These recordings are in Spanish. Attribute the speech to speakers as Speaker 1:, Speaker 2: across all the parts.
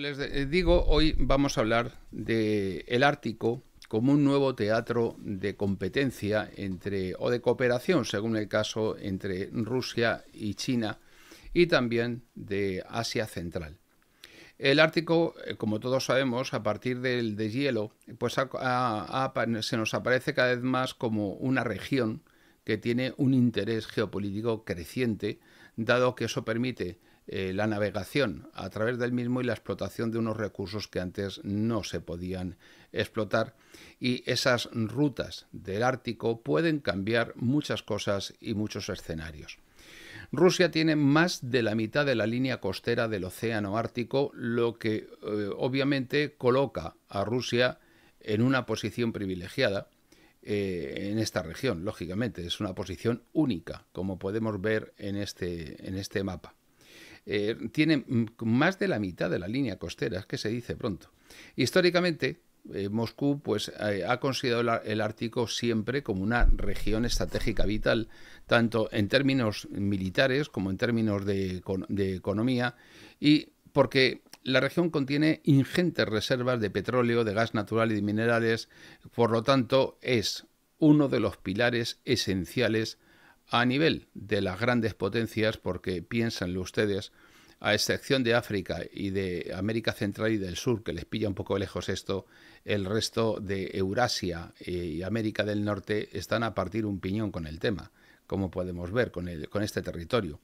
Speaker 1: les eh, digo, hoy vamos a hablar de el Ártico como un nuevo teatro de competencia entre o de cooperación, según el caso, entre Rusia y China y también de Asia Central. El Ártico, eh, como todos sabemos, a partir del deshielo, pues se nos aparece cada vez más como una región que tiene un interés geopolítico creciente, dado que eso permite eh, la navegación a través del mismo y la explotación de unos recursos que antes no se podían explotar. Y esas rutas del Ártico pueden cambiar muchas cosas y muchos escenarios. Rusia tiene más de la mitad de la línea costera del Océano Ártico, lo que eh, obviamente coloca a Rusia en una posición privilegiada eh, en esta región, lógicamente. Es una posición única, como podemos ver en este, en este mapa. Eh, tiene más de la mitad de la línea costera, que se dice pronto. Históricamente, eh, Moscú pues, eh, ha considerado el Ártico siempre como una región estratégica vital, tanto en términos militares como en términos de, de economía, y porque la región contiene ingentes reservas de petróleo, de gas natural y de minerales, por lo tanto es uno de los pilares esenciales a nivel de las grandes potencias, porque piénsenlo ustedes, a excepción de África y de América Central y del Sur, que les pilla un poco lejos esto, el resto de Eurasia y América del Norte están a partir un piñón con el tema, como podemos ver con, este territorio.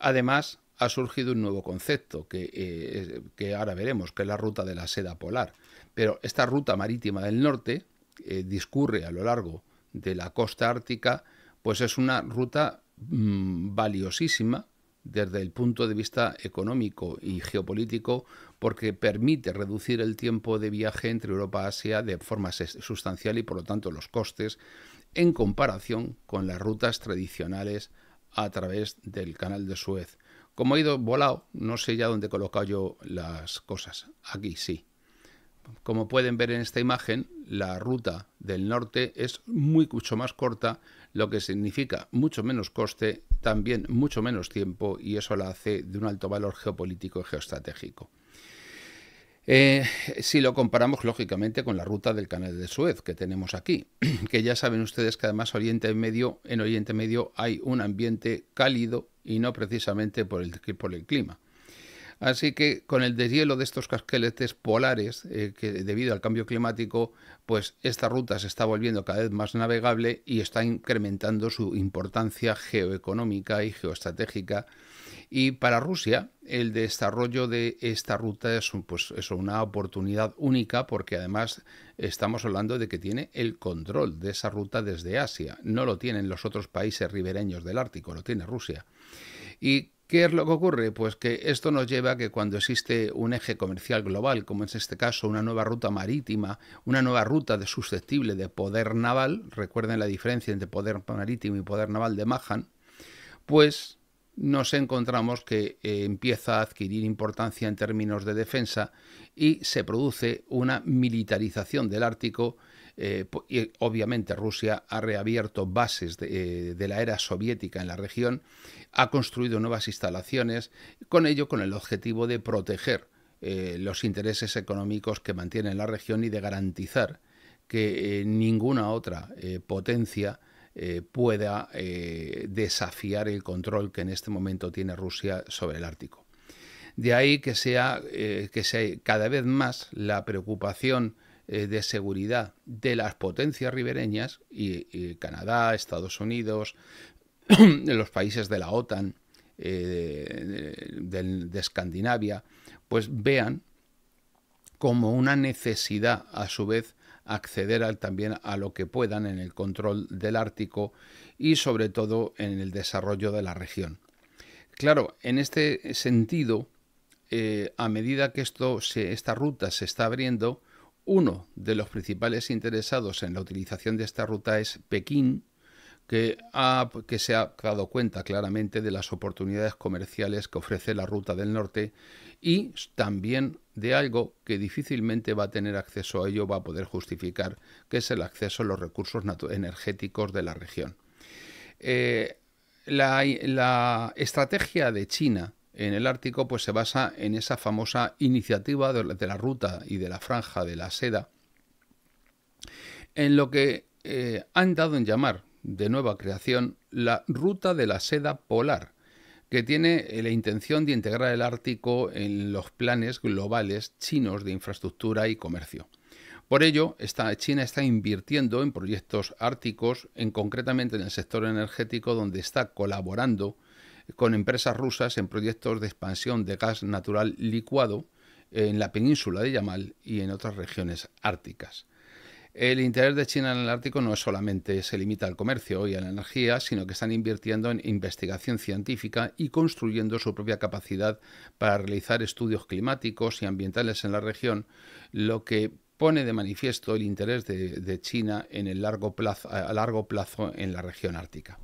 Speaker 1: Además, ha surgido un nuevo concepto que, eh, que, ahora veremos, que es la ruta de la seda polar. Pero esta ruta marítima del norte eh, discurre a lo largo de la costa ártica, pues es una ruta mm, valiosísima desde el punto de vista económico y geopolítico porque permite reducir el tiempo de viaje entre Europa y Asia de forma sustancial y por lo tanto los costes en comparación con las rutas tradicionales a través del canal de Suez. Como he ido volado, no sé ya dónde he colocado yo las cosas. Aquí sí. Como pueden ver en esta imagen, la ruta del norte es muy mucho más corta lo que significa mucho menos coste, también mucho menos tiempo y eso la hace de un alto valor geopolítico y geoestratégico. Eh, si lo comparamos lógicamente con la ruta del Canal de Suez que tenemos aquí, que ya saben ustedes que además Oriente Medio, en Oriente Medio hay un ambiente cálido y no precisamente por el, por el clima. Así que con el deshielo de estos casqueletes polares, eh, que debido al cambio climático, pues esta ruta se está volviendo cada vez más navegable y está incrementando su importancia geoeconómica y geoestratégica. Y para Rusia, el desarrollo de esta ruta es, pues, una oportunidad única porque además estamos hablando de que tiene el control de esa ruta desde Asia. No lo tienen los otros países ribereños del Ártico, lo tiene Rusia. Y ¿Qué es lo que ocurre? Pues que esto nos lleva a que cuando existe un eje comercial global, como es este caso una nueva ruta marítima, una nueva ruta de susceptible de poder naval, recuerden la diferencia entre poder marítimo y poder naval de Mahan, pues nos encontramos que eh, empieza a adquirir importancia en términos de defensa y se produce una militarización del Ártico eh, obviamente Rusia ha reabierto bases eh, de, la era soviética en la región, ha construido nuevas instalaciones, con ello con el objetivo de proteger eh, los intereses económicos que mantiene la región y de garantizar que ninguna otra potencia pueda desafiar el control que en este momento tiene Rusia sobre el Ártico. De ahí que sea, que sea cada vez más la preocupación eh, de seguridad de las potencias ribereñas, y, Canadá, Estados Unidos, los países de la OTAN, eh, de, Escandinavia, pues vean como una necesidad a su vez acceder también a lo que puedan en el control del Ártico y sobre todo en el desarrollo de la región. Claro, en este sentido, eh, a medida que esto esta ruta se está abriendo, uno de los principales interesados en la utilización de esta ruta es Pekín, que, que, se ha dado cuenta claramente de las oportunidades comerciales que ofrece la ruta del norte y también de algo que difícilmente va a tener acceso a ello, va a poder justificar, que es el acceso a los recursos energéticos de la región. Eh, la estrategia de China en el Ártico pues se basa en esa famosa iniciativa de, la ruta y de la franja de la seda, en lo que eh, han dado en llamar de nueva creación la ruta de la seda polar, que tiene eh, la intención de integrar el Ártico en los planes globales chinos de infraestructura y comercio. Por ello, China está invirtiendo en proyectos árticos, en concretamente en el sector energético, donde está colaborando con empresas rusas en proyectos de expansión de gas natural licuado en la península de Yamal y en otras regiones árticas. El interés de China en el Ártico no solamente se limita al comercio y a la energía, sino que están invirtiendo en investigación científica y construyendo su propia capacidad para realizar estudios climáticos y ambientales en la región, lo que pone de manifiesto el interés de, China en el a largo plazo en la región ártica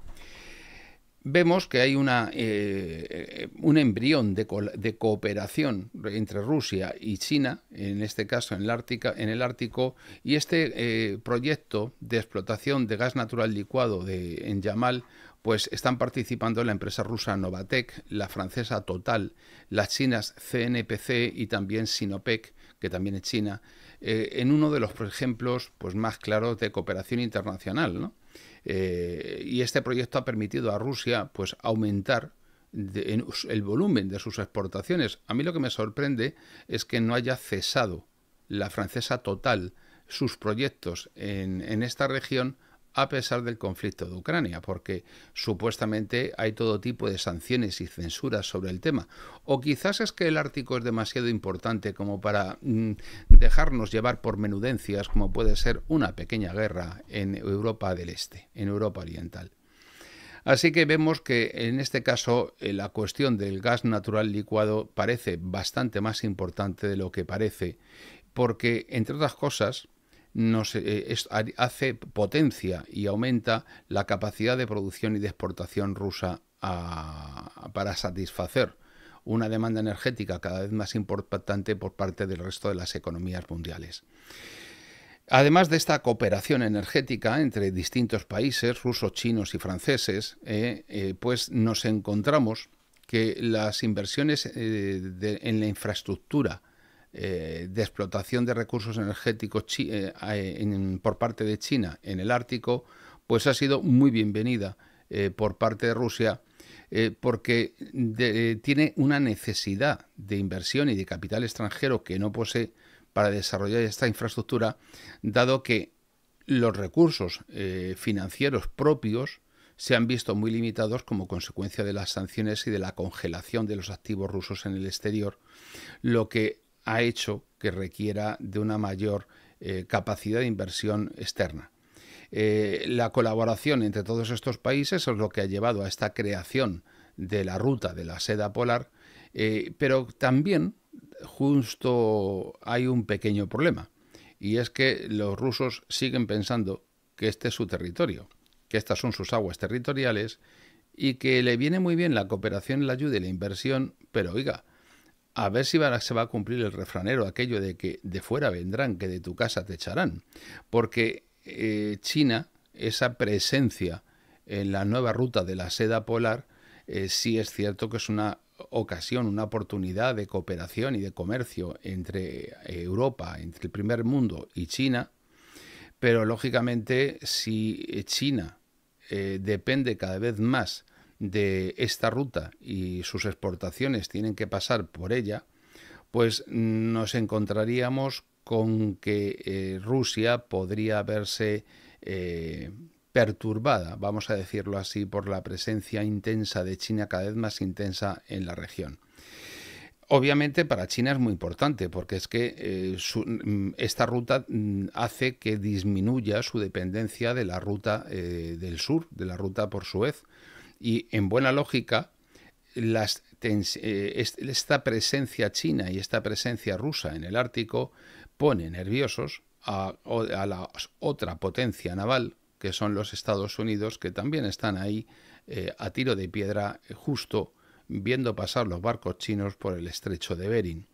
Speaker 1: vemos que hay una, eh, eh, un embrión de, cooperación entre Rusia y China, en este caso en el, Ártica, en el Ártico, y este eh, proyecto de explotación de gas natural licuado de, en Yamal, pues están participando la empresa rusa Novatec, la francesa Total, las chinas CNPC y también Sinopec, que también es China, en uno de los ejemplos pues, más claros de cooperación internacional, ¿no? Eh, y este proyecto ha permitido a Rusia pues, aumentar el volumen de sus exportaciones. A mí lo que me sorprende es que no haya cesado la francesa total sus proyectos en esta región a pesar del conflicto de Ucrania, porque supuestamente hay todo tipo de sanciones y censuras sobre el tema. O quizás es que el Ártico es demasiado importante como para mm, dejarnos llevar por menudencias como puede ser una pequeña guerra en Europa del Este, en Europa Oriental. Así que vemos que en este caso eh, la cuestión del gas natural licuado parece bastante más importante de lo que parece, porque entre otras cosas, nos, eh, hace potencia y aumenta la capacidad de producción y de exportación rusa para satisfacer una demanda energética cada vez más importante por parte del resto de las economías mundiales. Además de esta cooperación energética entre distintos países, rusos, chinos y franceses, eh, eh, pues nos encontramos que las inversiones en la infraestructura eh, de explotación de recursos energéticos eh, por parte de China en el Ártico, pues ha sido muy bienvenida eh, por parte de Rusia porque tiene una necesidad de inversión y de capital extranjero que no posee para desarrollar esta infraestructura, dado que los recursos financieros propios se han visto muy limitados como consecuencia de las sanciones y de la congelación de los activos rusos en el exterior, lo que ha hecho que requiera de una mayor eh, capacidad de inversión externa. Eh, la colaboración entre todos estos países es lo que ha llevado a esta creación de la ruta de la seda polar, eh, pero también justo hay un pequeño problema, y es que los rusos siguen pensando que este es su territorio, que estas son sus aguas territoriales, y que le viene muy bien la cooperación, la ayuda y la inversión, pero oiga, a ver si se va a cumplir el refranero aquello de que de fuera vendrán, que de tu casa te echarán. Porque eh, China, esa presencia en la nueva ruta de la seda polar, eh, sí es cierto que es una ocasión, una oportunidad de cooperación y de comercio entre eh, Europa, entre el primer mundo y China, pero lógicamente si China depende cada vez más de esta ruta y sus exportaciones tienen que pasar por ella, pues nos encontraríamos con que eh, Rusia podría verse eh, perturbada, vamos a decirlo así, por la presencia intensa de China, cada vez más intensa en la región. Obviamente para China es muy importante porque es que eh, mm, esta ruta mm, hace que disminuya su dependencia de la ruta del sur, de la ruta por Suez. Y en buena lógica, eh, esta presencia china y esta presencia rusa en el Ártico pone nerviosos a, la otra potencia naval, que son los Estados Unidos, que también están ahí eh, a tiro de piedra justo viendo pasar los barcos chinos por el estrecho de Bering.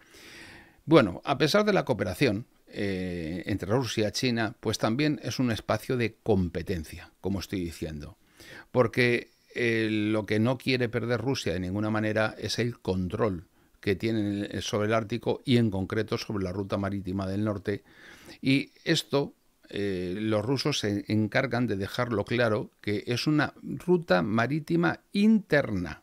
Speaker 1: Bueno, a pesar de la cooperación eh, entre Rusia y China, pues también es un espacio de competencia, como estoy diciendo, porque lo que no quiere perder Rusia de ninguna manera es el control que tiene sobre el Ártico y en concreto sobre la ruta marítima del norte. Y esto eh, los rusos se encargan de dejarlo claro que es una ruta marítima interna.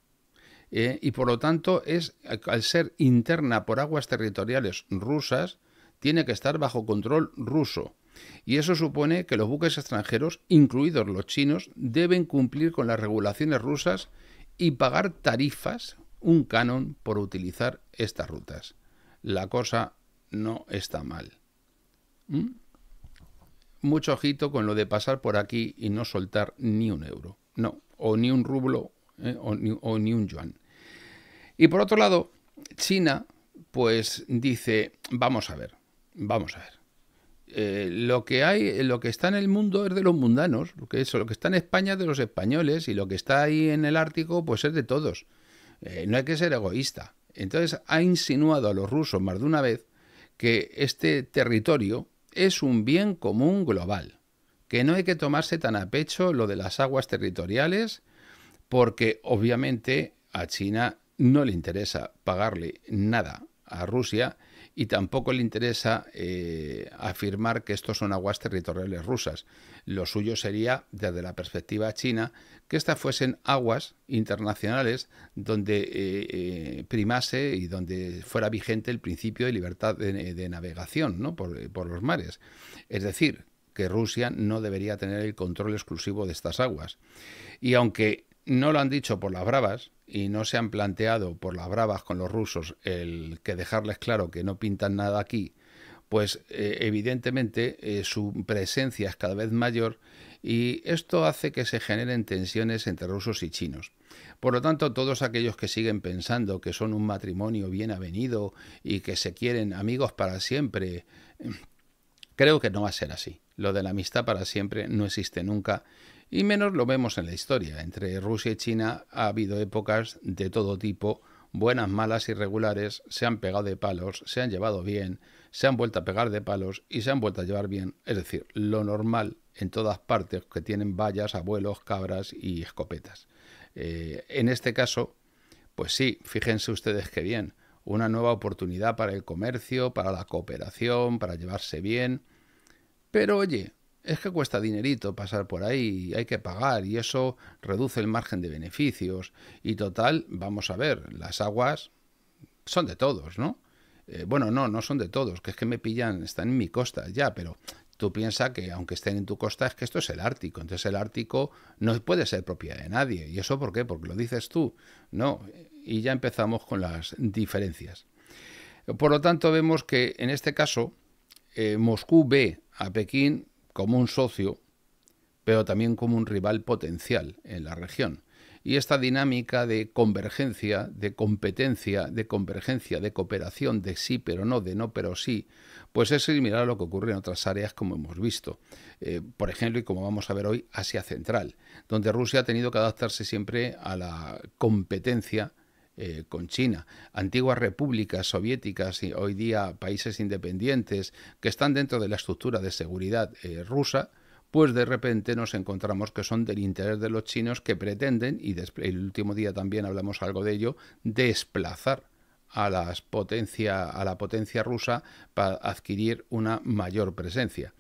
Speaker 1: Eh, y por lo tanto, es, al ser interna por aguas territoriales rusas, tiene que estar bajo control ruso. Y eso supone que los buques extranjeros, incluidos los chinos, deben cumplir con las regulaciones rusas y pagar tarifas, un canon, por utilizar estas rutas. La cosa no está mal. ¿Mm? Mucho ojito con lo de pasar por aquí y no soltar ni un euro. No, o ni un rublo eh, ni, o ni un yuan. Y por otro lado, China, pues dice, vamos a ver, vamos a ver. Eh, lo que hay, lo que está en el mundo es de los mundanos, lo que, lo que está en España es de los españoles y lo que está ahí en el Ártico pues es de todos. Eh, no hay que ser egoísta. Entonces ha insinuado a los rusos más de una vez que este territorio es un bien común global, que no hay que tomarse tan a pecho lo de las aguas territoriales, porque obviamente a China no le interesa pagarle nada a Rusia y tampoco le interesa eh, afirmar que estos son aguas territoriales rusas. Lo suyo sería, desde la perspectiva china, que estas fuesen aguas internacionales donde eh, eh, primase y donde fuera vigente el principio de libertad de, navegación por, por los mares. Es decir, que Rusia no debería tener el control exclusivo de estas aguas. Y aunque no lo han dicho por las bravas y no se han planteado por las bravas con los rusos el que dejarles claro que no pintan nada aquí, pues eh, evidentemente eh, su presencia es cada vez mayor y esto hace que se generen tensiones entre rusos y chinos. Por lo tanto, todos aquellos que siguen pensando que son un matrimonio bien avenido y que se quieren amigos para siempre, creo que no va a ser así. Lo de la amistad para siempre no existe nunca y menos lo vemos en la historia. Entre Rusia y China ha habido épocas de todo tipo, buenas, malas, irregulares, se han pegado de palos, se han llevado bien, se han vuelto a pegar de palos y se han vuelto a llevar bien. Es decir, lo normal en todas partes que tienen vallas, abuelos, cabras y escopetas. Eh, en este caso, pues sí, fíjense ustedes qué bien. Una nueva oportunidad para el comercio, para la cooperación, para llevarse bien. Pero oye, es que cuesta dinerito pasar por ahí, hay que pagar y eso reduce el margen de beneficios. Y total, vamos a ver, las aguas son de todos, ¿no? Eh, bueno, no, no son de todos, que es que me pillan, están en mi costa ya, pero tú piensas que aunque estén en tu costa es que esto es el Ártico, entonces el Ártico no puede ser propiedad de nadie. ¿Y eso por qué? Porque lo dices tú, ¿no? Y ya empezamos con las diferencias. Por lo tanto, vemos que en este caso, eh, Moscú ve a Pekín como un socio, pero también como un rival potencial en la región. Y esta dinámica de convergencia, de competencia, de convergencia, de cooperación, de sí pero no, de no pero sí, pues es similar a lo que ocurre en otras áreas como hemos visto. Eh, por ejemplo, y como vamos a ver hoy, Asia Central, donde Rusia ha tenido que adaptarse siempre a la competencia eh, con China, antiguas repúblicas soviéticas y hoy día países independientes que están dentro de la estructura de seguridad eh, rusa, pues de repente nos encontramos que son del interés de los chinos que pretenden, y el último día también hablamos algo de ello, desplazar a, a la potencia rusa para adquirir una mayor presencia.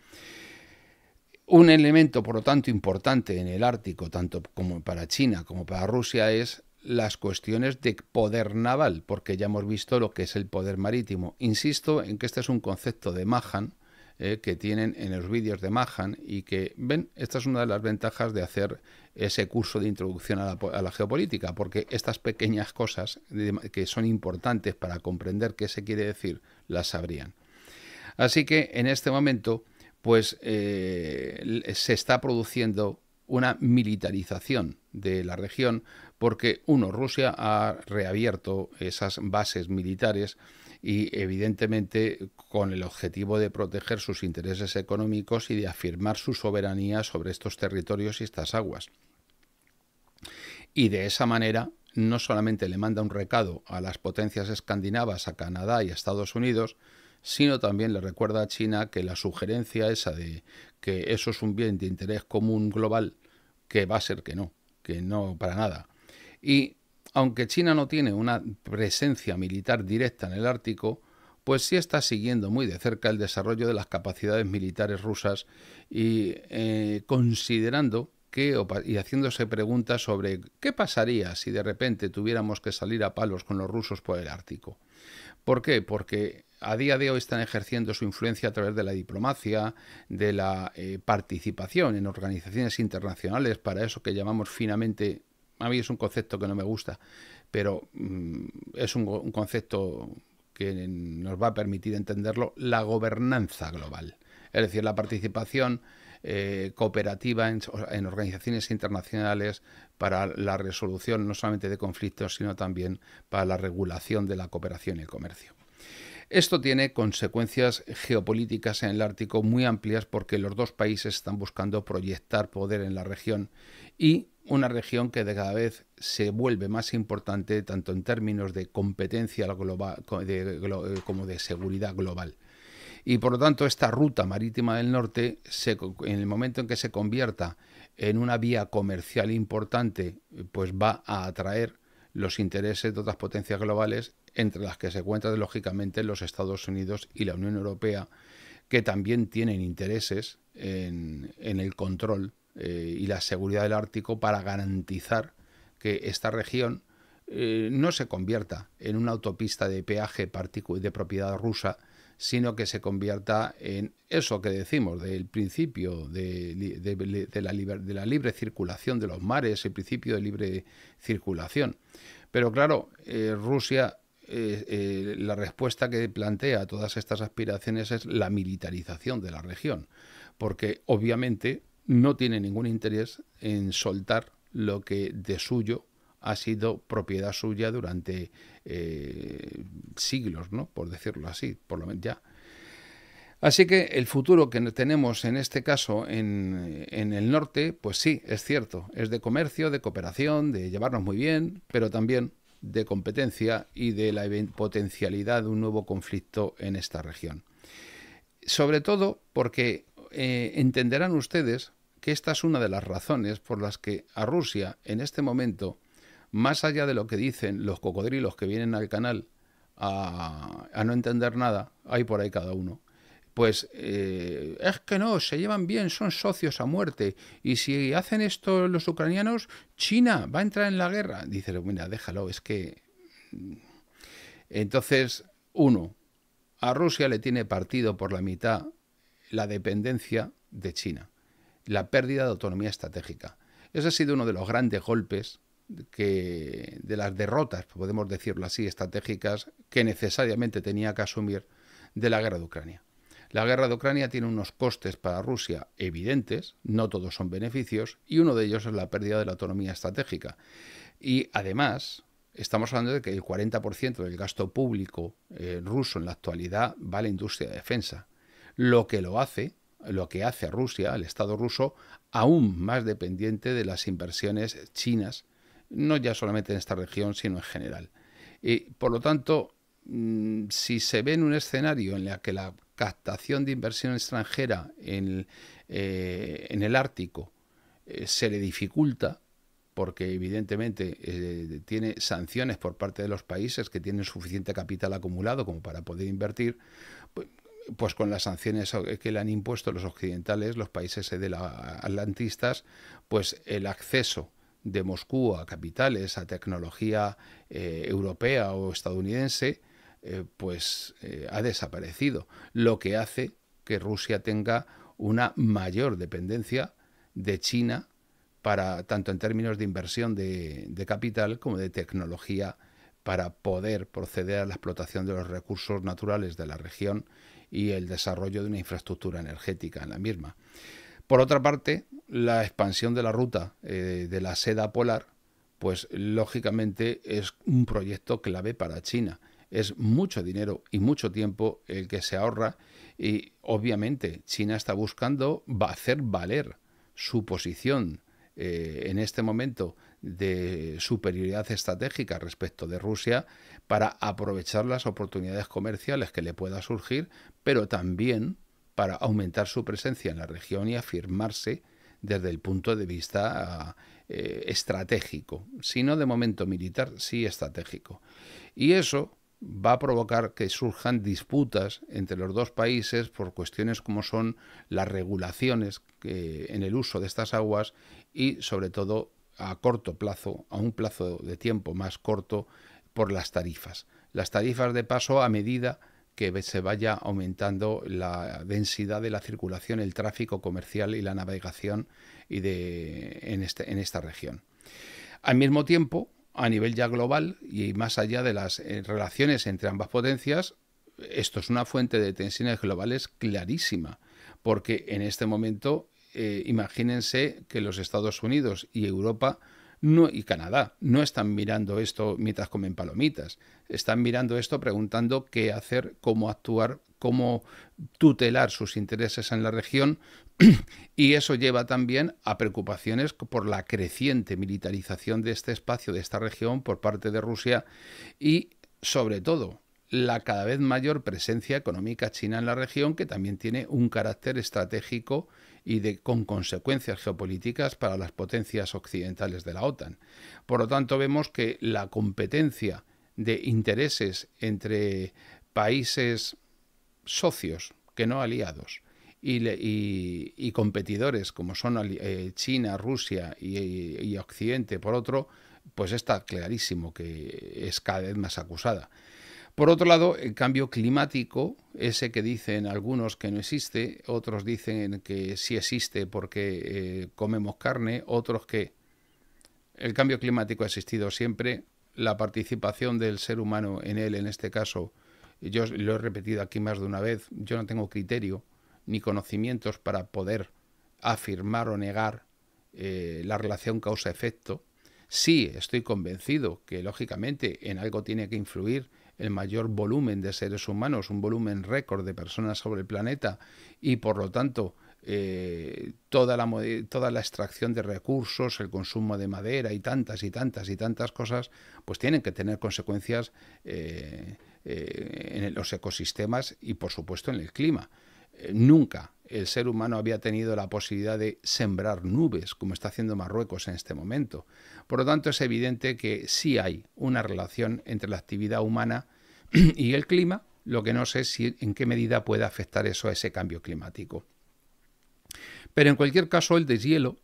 Speaker 1: Un elemento, por lo tanto, importante en el Ártico, tanto como para China como para Rusia, es las cuestiones de poder naval, porque ya hemos visto lo que es el poder marítimo. Insisto en que este es un concepto de Mahan eh, que tienen en los vídeos de Mahan y que, ven, esta es una de las ventajas de hacer ese curso de introducción a la, geopolítica, porque estas pequeñas cosas que son importantes para comprender qué se quiere decir, las sabrían. Así que en este momento, pues eh, se está produciendo una militarización de la región porque uno, Rusia ha reabierto esas bases militares y evidentemente con el objetivo de proteger sus intereses económicos y de afirmar su soberanía sobre estos territorios y estas aguas. Y de esa manera no solamente le manda un recado a las potencias escandinavas, a Canadá y a Estados Unidos, sino también le recuerda a China que la sugerencia esa de que eso es un bien de interés común global, que va a ser que no, que no para nada, y aunque China no tiene una presencia militar directa en el Ártico, pues sí está siguiendo muy de cerca el desarrollo de las capacidades militares rusas y eh, considerando que, y haciéndose preguntas sobre qué pasaría si de repente tuviéramos que salir a palos con los rusos por el Ártico. ¿Por qué? Porque a día de hoy están ejerciendo su influencia a través de la diplomacia, de la eh, participación en organizaciones internacionales, para eso que llamamos finamente a mí es un concepto que no me gusta, pero mm, es un, concepto que nos va a permitir entenderlo, la gobernanza global. Es decir, la participación eh, cooperativa en, en, organizaciones internacionales para la resolución no solamente de conflictos, sino también para la regulación de la cooperación y el comercio. Esto tiene consecuencias geopolíticas en el Ártico muy amplias porque los dos países están buscando proyectar poder en la región y una región que de cada vez se vuelve más importante tanto en términos de competencia global eh, como de seguridad global. Y por lo tanto esta ruta marítima del norte, en el momento en que se convierta en una vía comercial importante, pues va a atraer los intereses de otras potencias globales, entre las que se encuentran lógicamente los Estados Unidos y la Unión Europea, que también tienen intereses en el control eh, y la seguridad del Ártico para garantizar que esta región eh, no se convierta en una autopista de peaje de propiedad rusa, sino que se convierta en eso que decimos del principio de, la libre circulación de los mares, el principio de libre circulación. Pero claro, eh, Rusia, la respuesta que plantea a todas estas aspiraciones es la militarización de la región, porque obviamente no tiene ningún interés en soltar lo que de suyo ha sido propiedad suya durante eh, siglos, ¿no? por decirlo así, por lo menos ya. Así que el futuro que tenemos en este caso en, en, el norte, pues sí, es cierto, es de comercio, de cooperación, de llevarnos muy bien, pero también de competencia y de la potencialidad de un nuevo conflicto en esta región. Sobre todo porque eh, entenderán ustedes que esta es una de las razones por las que a Rusia en este momento, más allá de lo que dicen los cocodrilos que vienen al canal a, no entender nada, hay por ahí cada uno, pues eh, es que no, se llevan bien, son socios a muerte. Y si hacen esto los ucranianos, China va a entrar en la guerra. Dice, mira, déjalo, es que... Entonces, uno, a Rusia le tiene partido por la mitad la dependencia de China, la pérdida de autonomía estratégica. Ese ha sido uno de los grandes golpes que, de las derrotas, podemos decirlo así, estratégicas que necesariamente tenía que asumir de la guerra de Ucrania. La guerra de Ucrania tiene unos costes para Rusia evidentes, no todos son beneficios, y uno de ellos es la pérdida de la autonomía estratégica. Y además, estamos hablando de que el 40% del gasto público eh, ruso en la actualidad va a la industria de defensa lo que lo hace, lo que hace a Rusia, al Estado ruso, aún más dependiente de las inversiones chinas, no ya solamente en esta región, sino en general. Y, por lo tanto, mm, si se ve en un escenario en el que la captación de inversión extranjera en eh, el, Ártico eh, se le dificulta, porque evidentemente eh, tiene sanciones por parte de los países que tienen suficiente capital acumulado como para poder invertir, pues con las sanciones eh, que le han impuesto los occidentales, los países eh, de la atlantistas, pues el acceso de Moscú a capitales, a tecnología eh, europea o estadounidense, pues ha desaparecido, lo que hace que Rusia tenga una mayor dependencia de China para tanto en términos de inversión de capital como de tecnología para poder proceder a la explotación de los recursos naturales de la región y el desarrollo de una infraestructura energética en la misma. Por otra parte, la expansión de la ruta eh, de la seda polar, pues lógicamente es un proyecto clave para China. Es mucho dinero y mucho tiempo el que se ahorra y obviamente China está buscando hacer valer su posición eh, en este momento de superioridad estratégica respecto de Rusia para aprovechar las oportunidades comerciales que le pueda surgir, pero también para aumentar su presencia en la región y afirmarse desde el punto de vista eh, estratégico, si no de momento militar, sí estratégico. Y eso va a provocar que surjan disputas entre los dos países por cuestiones como son las regulaciones en el uso de estas aguas y sobre todo a corto plazo, a un plazo de tiempo más corto, por las tarifas. Las tarifas de paso a medida que se vaya aumentando la densidad de la circulación, el tráfico comercial y la navegación y de, en, este, esta región. Al mismo tiempo, a nivel ya global y más allá de las eh, relaciones entre ambas potencias, esto es una fuente de tensiones globales clarísima, porque en este momento eh, imagínense que los Estados Unidos y Europa no, y Canadá no están mirando esto mientras comen palomitas, están mirando esto preguntando qué hacer, cómo actuar, cómo tutelar sus intereses en la región y eso lleva también a preocupaciones por la creciente militarización de este espacio, de esta región por parte de Rusia y sobre todo la cada vez mayor presencia económica china en la región que también tiene un carácter estratégico y de, con consecuencias geopolíticas para las potencias occidentales de la OTAN. Por lo tanto, vemos que la competencia de intereses entre países socios, que no aliados, y, competidores como son eh, China, Rusia y, y Occidente, por otro, pues está clarísimo que es cada vez más acusada. Por otro lado, el cambio climático, ese que dicen algunos que no existe, otros dicen que sí existe porque eh, comemos carne, otros que el cambio climático ha existido siempre, la participación del ser humano en él, en este caso, yo lo he repetido aquí más de una vez, yo no tengo criterio ni conocimientos para poder afirmar o negar eh, la relación causa-efecto. Sí, estoy convencido que lógicamente en algo tiene que influir el mayor volumen de seres humanos, un volumen récord de personas sobre el planeta y por lo tanto eh, toda, la, la extracción de recursos, el consumo de madera y tantas y tantas y tantas cosas, pues tienen que tener consecuencias eh, eh, en los ecosistemas y por supuesto en el clima. nunca el ser humano había tenido la posibilidad de sembrar nubes, como está haciendo Marruecos en este momento. Por lo tanto, es evidente que sí hay una relación entre la actividad humana y el clima, lo que no sé si en qué medida puede afectar eso a ese cambio climático. Pero en cualquier caso, el deshielo,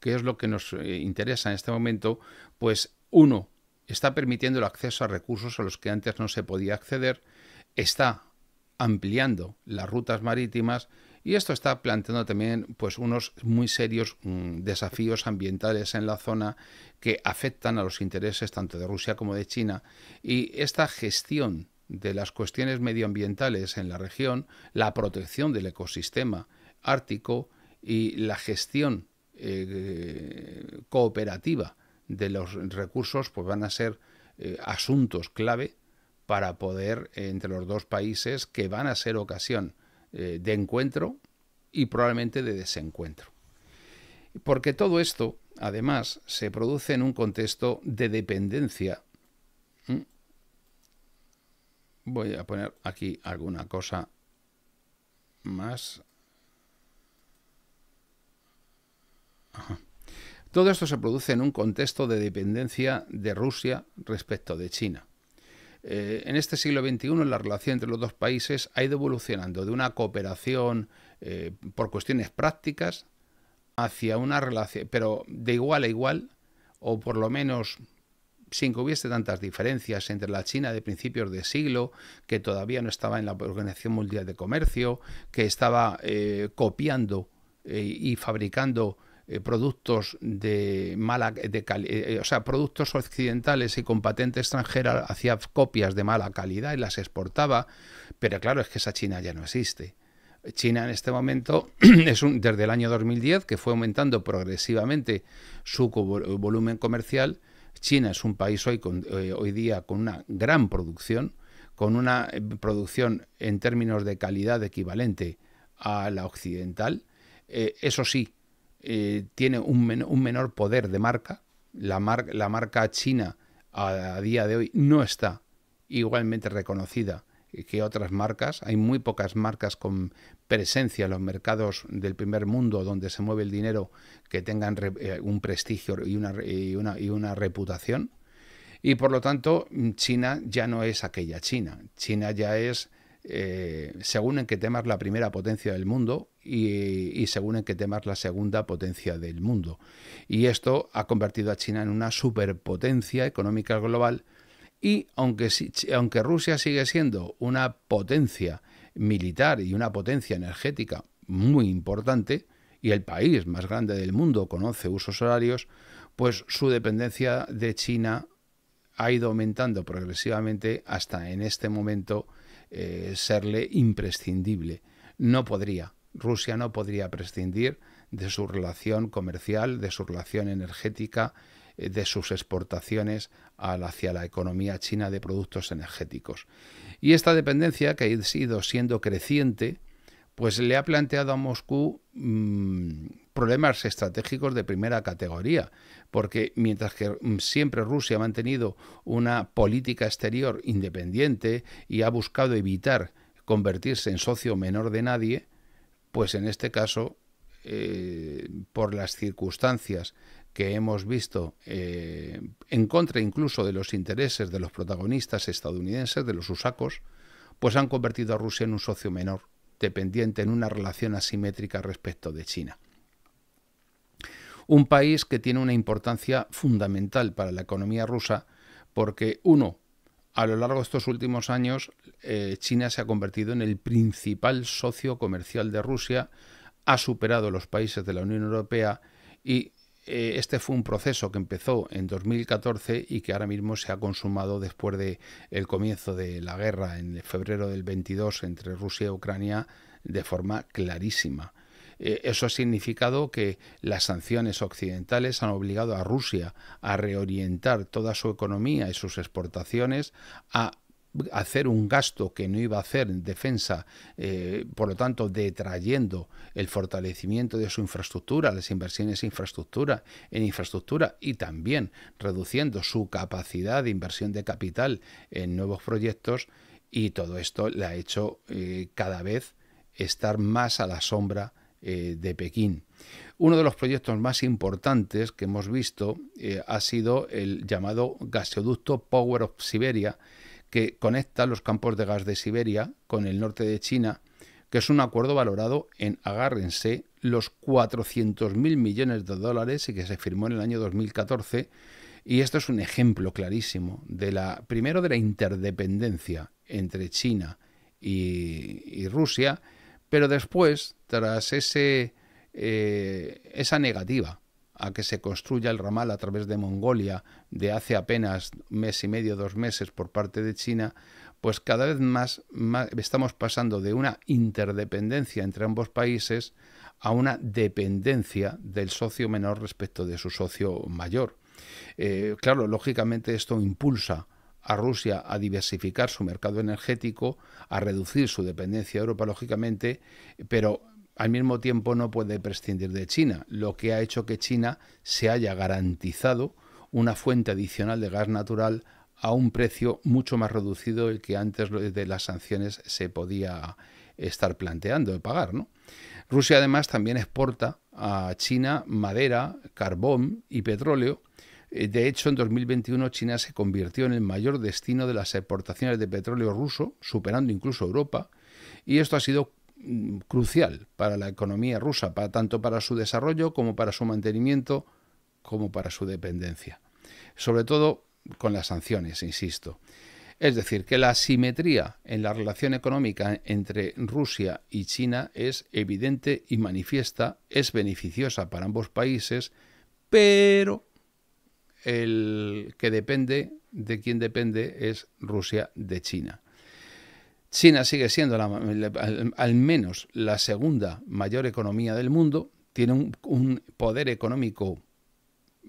Speaker 1: que es lo que nos eh, interesa en este momento, pues uno, está permitiendo el acceso a recursos a los que antes no se podía acceder, está ampliando las rutas marítimas, y esto está planteando también pues, unos muy serios mm, desafíos ambientales en la zona que afectan a los intereses tanto de Rusia como de China. Y esta gestión de las cuestiones medioambientales en la región, la protección del ecosistema ártico y la gestión eh, cooperativa de los recursos pues van a ser eh, asuntos clave para poder eh, entre los dos países que van a ser ocasión eh, de encuentro y probablemente de desencuentro. Porque todo esto, además, se produce en un contexto de dependencia. ¿Mm? Voy a poner aquí alguna cosa más. Todo esto se produce en un contexto de dependencia de Rusia respecto de China. Eh, en este siglo XXI la relación entre los dos países ha ido evolucionando de una cooperación eh, por cuestiones prácticas hacia una relación, pero de igual a igual, o por lo menos sin que hubiese tantas diferencias entre la China de principios de siglo, que todavía no estaba en la Organización Mundial de Comercio, que estaba eh, copiando y fabricando eh, productos de mala eh, eh, o sea, productos occidentales y con patente extranjera hacía copias de mala calidad y las exportaba, pero claro, es que esa China ya no existe. China en este momento es un, desde el año 2010 que fue aumentando progresivamente su volumen comercial. China es un país hoy, hoy día con una gran producción, con una producción en términos de calidad equivalente a la occidental. eso sí, eh, tiene un, menor poder de marca. La, marca china a, día de hoy no está igualmente reconocida que otras marcas. Hay muy pocas marcas con presencia en los mercados del primer mundo donde se mueve el dinero que tengan eh, un prestigio y una reputación y por lo tanto China ya no es aquella China. China ya es eh, según en qué temas la primera potencia del mundo y, según en qué temas la segunda potencia del mundo. Y esto ha convertido a China en una superpotencia económica global y aunque, aunque Rusia sigue siendo una potencia militar y una potencia energética muy importante, y el país más grande del mundo conoce usos horarios, pues su dependencia de China ha ido aumentando progresivamente hasta en este momento eh, serle imprescindible. No podría, Rusia no podría prescindir de su relación comercial, de su relación energética, eh, de sus exportaciones hacia la economía china de productos energéticos. Y esta dependencia, que ha ido siendo creciente, pues le ha planteado a Moscú mm, problemas estratégicos de primera categoría porque mientras que mm, siempre Rusia ha mantenido una política exterior independiente y ha buscado evitar convertirse en socio menor de nadie, pues en este caso, eh, por las circunstancias que hemos visto eh, en contra incluso de los intereses de los protagonistas estadounidenses, de los usacos, pues han convertido a Rusia en un socio menor, dependiente en una relación asimétrica respecto de China. Un país que tiene una importancia fundamental para la economía rusa porque, uno, a lo largo de estos últimos años, eh, China se ha convertido en el principal socio comercial de Rusia, ha superado los países de la Unión Europea y eh, este fue un proceso que empezó en 2014 y que ahora mismo se ha consumado después del comienzo de la guerra en febrero del 22 entre Rusia y Ucrania de forma clarísima. Eh, eso ha significado que las sanciones occidentales han obligado a Rusia a reorientar toda su economía y sus exportaciones a hacer un gasto que no iba a hacer en defensa, eh, por lo tanto, detrayendo el fortalecimiento de su infraestructura, las inversiones en infraestructura, en infraestructura y también reduciendo su capacidad de inversión de capital en nuevos proyectos y todo esto le ha hecho eh, cada vez estar más a la sombra eh, de Pekín. Uno de los proyectos más importantes que hemos visto eh, ha sido el llamado gasoducto Power of Siberia, que conecta los campos de gas de Siberia con el norte de China, que es un acuerdo valorado en, agárrense, los 400.000 millones de dólares y que se firmó en el año 2014. Y esto es un ejemplo clarísimo de la, primero, de la interdependencia entre China y Rusia, pero después tras ese, eh, esa negativa a que se construya el ramal a través de Mongolia de hace apenas mes y medio, dos meses por parte de China, pues cada vez más, estamos pasando de una interdependencia entre ambos países a una dependencia del socio menor respecto de su socio mayor. Eh, claro, lógicamente esto impulsa a Rusia a diversificar su mercado energético, a reducir su dependencia a Europa, lógicamente, pero al mismo tiempo no puede prescindir de China, lo que ha hecho que China se haya garantizado una fuente adicional de gas natural a un precio mucho más reducido el que antes de las sanciones se podía estar planteando de pagar. ¿no? Rusia además también exporta a China madera, carbón y petróleo. Eh, de hecho, en 2021 China se convirtió en el mayor destino de las exportaciones de petróleo ruso, superando incluso Europa, y esto ha sido Mm, crucial para la economía rusa, para, tanto para su desarrollo como para su mantenimiento, como para su dependencia. Sobre todo con las sanciones, insisto. Es decir, que la asimetría en la relación económica entre Rusia y China es evidente y manifiesta, es beneficiosa para ambos países, pero el que depende de quien depende es Rusia de China. China sigue siendo al, menos la segunda mayor economía del mundo, tiene un, poder económico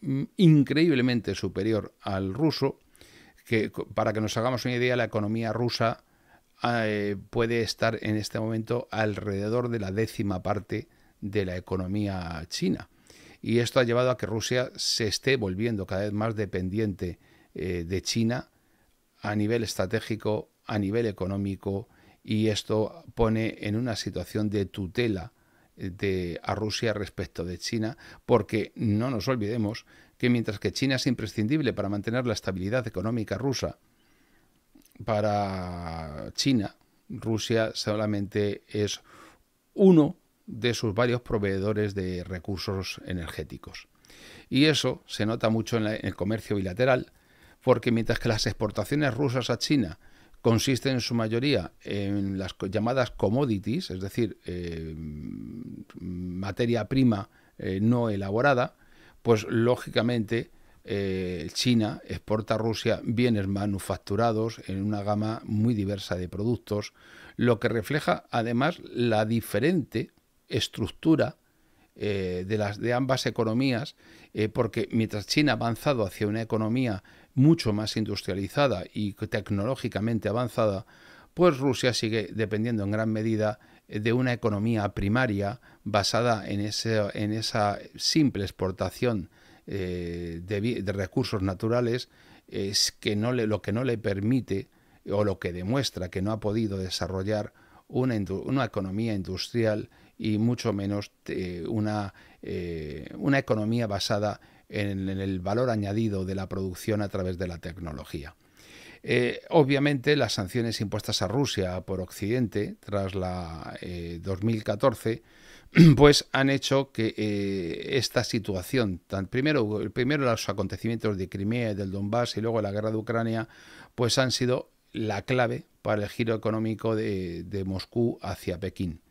Speaker 1: mm, increíblemente superior al ruso, que para que nos hagamos una idea, la economía rusa ah, eh, puede estar en este momento alrededor de la décima parte de la economía china. Y esto ha llevado a que Rusia se esté volviendo cada vez más dependiente eh, de China a nivel estratégico, a nivel económico y esto pone en una situación de tutela eh, de, a Rusia respecto de China, porque no nos olvidemos que mientras que China es imprescindible para mantener la estabilidad económica rusa, para China, Rusia solamente es uno de sus varios proveedores de recursos energéticos. Y eso se nota mucho en, en el comercio bilateral, porque mientras que las exportaciones rusas a China consiste en su mayoría en las llamadas commodities, es decir, eh, materia prima eh, no elaborada, pues lógicamente eh, China exporta a Rusia bienes manufacturados en una gama muy diversa de productos, lo que refleja además la diferente estructura de, las, de ambas economías, porque mientras China ha avanzado hacia una economía mucho más industrializada y tecnológicamente avanzada, pues Rusia sigue dependiendo en gran medida de una economía primaria basada en, esa simple exportación eh, de, recursos naturales, es que no lo que no le permite o lo que demuestra que no ha podido desarrollar una, economía industrial y mucho menos eh, una, eh, una economía basada en en el valor añadido de la producción a través de la tecnología. Eh, obviamente las sanciones impuestas a Rusia por Occidente tras la 2014 eh, pues han hecho que eh, esta situación, tan, primero, primero los acontecimientos de Crimea y del Donbass y luego la guerra de Ucrania, pues han sido la clave para el giro económico de Moscú hacia Pekín.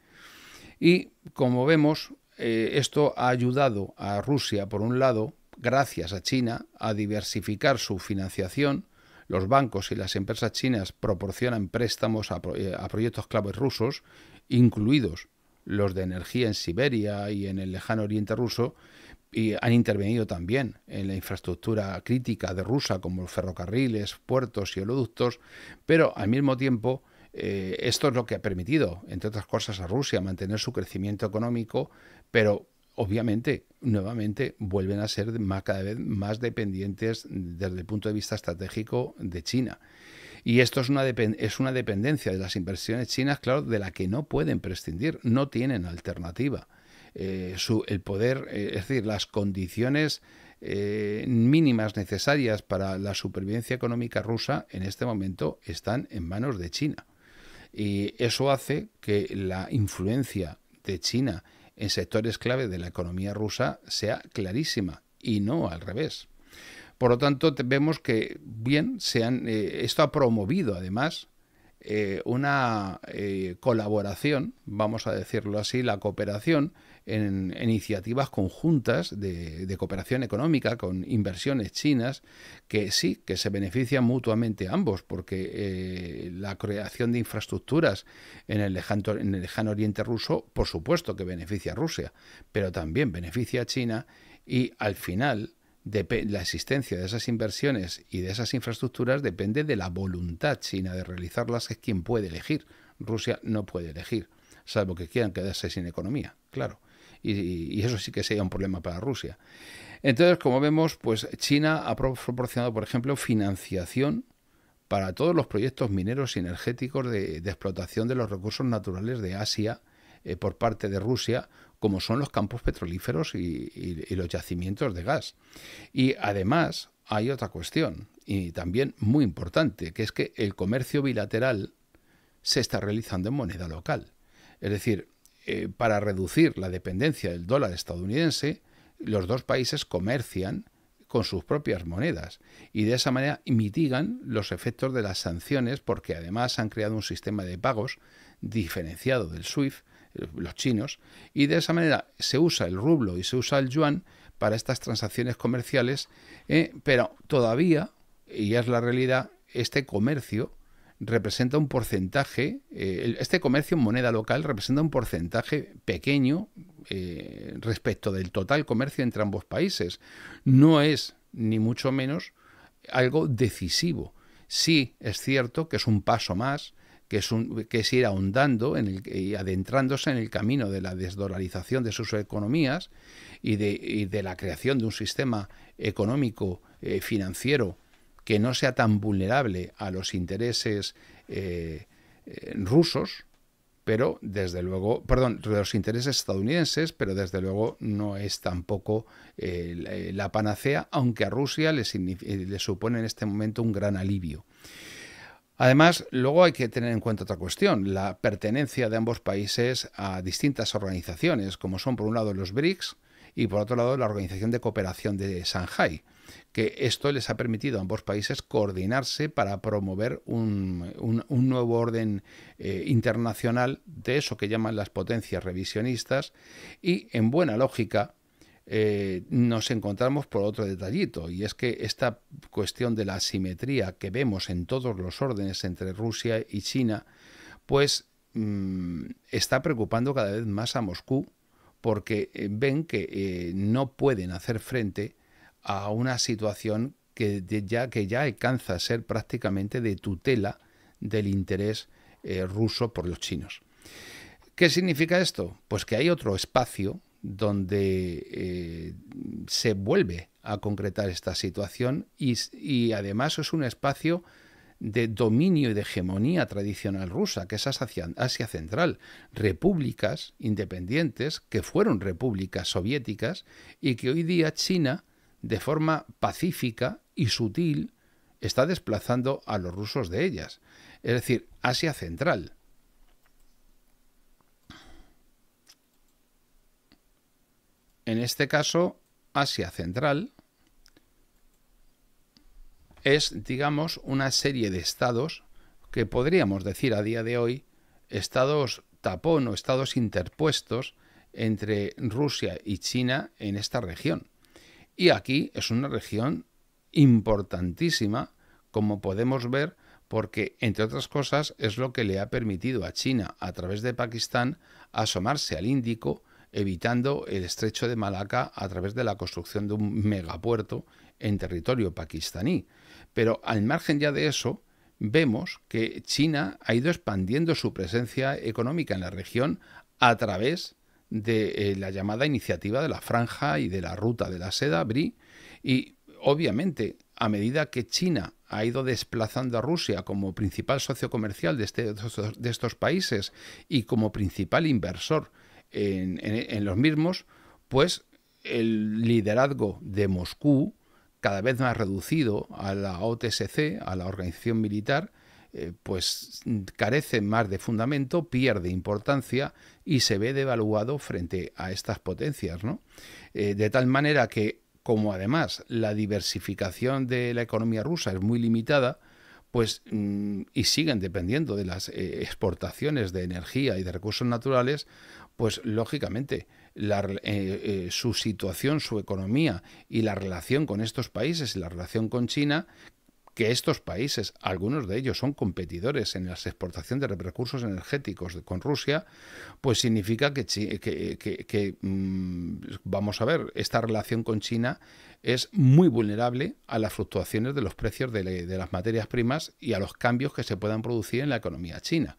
Speaker 1: Y como vemos, esto ha ayudado a Rusia, por un lado, gracias a China, a diversificar su financiación. Los bancos y las empresas chinas proporcionan préstamos eh, a, proyectos claves rusos, incluidos los de energía en Siberia y en el lejano oriente ruso, y han intervenido también en la infraestructura crítica de Rusia, como ferrocarriles, puertos y oleoductos, pero al mismo tiempo eh, esto es lo que ha permitido, entre otras cosas, a Rusia mantener su crecimiento económico, pero obviamente, nuevamente, vuelven a ser cada vez más dependientes desde el punto de vista estratégico de China. Y esto es una, es una dependencia de las inversiones chinas, claro, de la que no pueden prescindir, no tienen alternativa. Eh, el poder, eh, es decir, las condiciones eh, mínimas necesarias para la supervivencia económica rusa en este momento están en manos de China. Y eso hace que la influencia de China en sectores clave de la economía rusa sea clarísima y no al revés. Por lo tanto, vemos que bien se han, eh, esto ha promovido además eh, una eh, colaboración, vamos a decirlo así, la cooperación en, iniciativas conjuntas de, cooperación económica con inversiones chinas que sí, que se benefician mutuamente ambos, porque eh, la creación de infraestructuras en el, lejano, en el lejano oriente ruso, por supuesto que beneficia a Rusia, pero también beneficia a China y al final la existencia de esas inversiones y de esas infraestructuras depende de la voluntad china de realizarlas, es quien puede elegir. Rusia no puede elegir, salvo que quieran quedarse sin economía, claro y, eso sí que sería un problema para Rusia. Entonces, como vemos, pues China ha proporcionado, por ejemplo, financiación para todos los proyectos mineros y energéticos de, explotación de los recursos naturales de Asia eh, por parte de Rusia, como son los campos petrolíferos y los yacimientos de gas. Y además hay otra cuestión, y también muy importante, que es que el comercio bilateral se está realizando en moneda local. Es decir, eh, para reducir la dependencia del dólar estadounidense, los dos países comercian con sus propias monedas y de esa manera mitigan los efectos de las sanciones porque además han creado un sistema de pagos diferenciado del SWIFT, eh, los chinos, y de esa manera se usa el rublo y se usa el yuan para estas transacciones comerciales, eh, pero todavía, y es la realidad, este comercio representa un porcentaje, eh, este comercio en moneda local representa un porcentaje pequeño eh, respecto del total comercio entre ambos países. No es, ni mucho menos, algo decisivo. Sí es cierto que es un paso más, que es, que es ir ahondando en el, y adentrándose en el camino de la desdolarización de sus economías y de, la creación de un sistema económico eh, financiero que no sea tan vulnerable a los intereses eh, eh, rusos, pero desde luego, perdón, los intereses estadounidenses, pero desde luego no es tampoco eh, la panacea, aunque a Rusia le, le supone en este momento un gran alivio. Además, luego hay que tener en cuenta otra cuestión, la pertenencia de ambos países a distintas organizaciones, como son por un lado los BRICS y por otro lado la Organización de Cooperación de Shanghái que esto les ha permitido a ambos países coordinarse para promover un, nuevo orden eh, internacional de eso que llaman las potencias revisionistas y en buena lógica eh, nos encontramos por otro detallito, y es que esta cuestión de la asimetría que vemos en todos los órdenes entre Rusia y China, pues mm, está preocupando cada vez más a Moscú, porque eh, ven que no pueden hacer frente a una situación que ya, que ya alcanza a ser prácticamente de tutela del interés eh, ruso por los chinos. ¿Qué significa esto? Pues que hay otro espacio donde eh, se vuelve a concretar esta situación y, además es un espacio de dominio y de hegemonía tradicional rusa, que es Asia, Central, repúblicas independientes que fueron repúblicas soviéticas y que hoy día China de forma pacífica y sutil, está desplazando a los rusos de ellas, es decir, Asia Central. En este caso, Asia Central es, digamos, una serie de estados que podríamos decir a día de hoy estados tapón o estados interpuestos entre Rusia y China en esta región. Y aquí es una región importantísima, como podemos ver, porque, entre otras cosas, es lo que le ha permitido a China, a través de Pakistán, asomarse al Índico, evitando el estrecho de Malaca a través de la construcción de un megapuerto en territorio pakistaní. Pero al margen ya de eso, vemos que China ha ido expandiendo su presencia económica en la región a través de eh, la llamada iniciativa de la franja y de la ruta de la seda, BRI, y obviamente a medida que China ha ido desplazando a Rusia como principal socio comercial de, este, de estos países y como principal inversor en, en los mismos, pues el liderazgo de Moscú, cada vez más reducido a la OTSC, a la organización militar, eh, pues carece más de fundamento, pierde importancia y se ve devaluado frente a estas potencias, ¿no? Eh, de tal manera que, como además la diversificación de la economía rusa es muy limitada, pues mm, y siguen dependiendo de las eh, exportaciones de energía y de recursos naturales, pues lógicamente su situación, su economía y la relación con estos países y la relación con China que estos países, algunos de ellos son competidores en las exportaciones de recursos energéticos con Rusia, pues significa que, mm, vamos a ver, esta relación con China es muy vulnerable a las fluctuaciones de los precios de, las materias primas y a los cambios que se puedan producir en la economía china,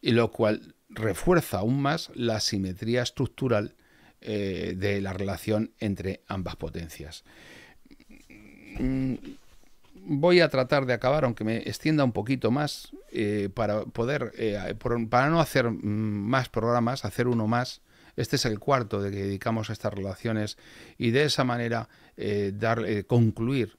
Speaker 1: y lo cual refuerza aún más la simetría estructural eh, de la relación entre ambas potencias. Mm, voy a tratar de acabar, aunque me extienda un poquito más, eh, para poder, eh, para no hacer mm, más programas, hacer uno más. Este es el cuarto de que dedicamos a estas relaciones y de esa manera eh, concluir